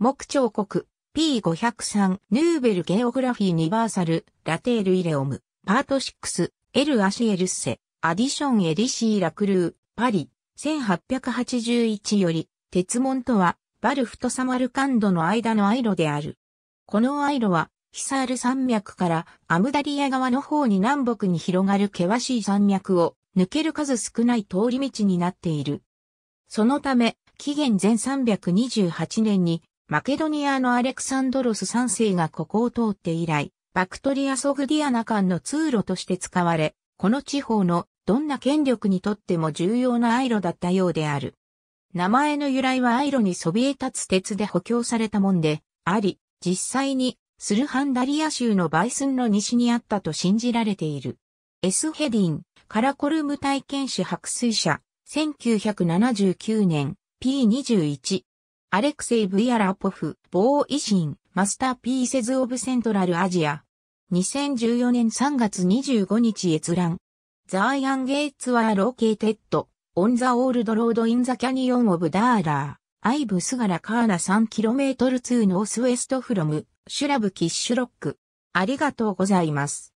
木彫刻 P503 ヌーベルゲオグラフィーニバーサルラテールイレオムパート6エル・アシエルッセアディション・エリシー・ラクルーパリ1881より鉄門とはバルフとサマルカンドの間のアイロである。このアイロはヒサール山脈からアムダリア側の方に南北に広がる険しい山脈を抜ける数少ない通り道になっている。そのため、紀元前328年にマケドニアのアレクサンドロス3世がここを通って以来、バクトリア・ソグディアナ間の通路として使われ、この地方のどんな権力にとっても重要なアイロだったようである。名前の由来はアイロにそびえ立つ鉄で補強されたもんで、あり、実際にスルハンダリア州のバイスンの西にあったと信じられている。エスヘディン、カラコルム体験士白水社、1979年、P21。アレクセイ・ブイアラポフ、ボーイシン、マスターピーセズ・オブ・セントラル・アジア。2014年3月25日閲覧。ザアイアン・ゲイツ・ワー・ローケーテッド、オン・ザ・オールド・ロード・イン・ザ・キャニオン・オブ・ダーラー、アイブ・スガラ・カーナ 3km2 ノースウェスト・フロム、シュラブ・キッシュロック。ありがとうございます。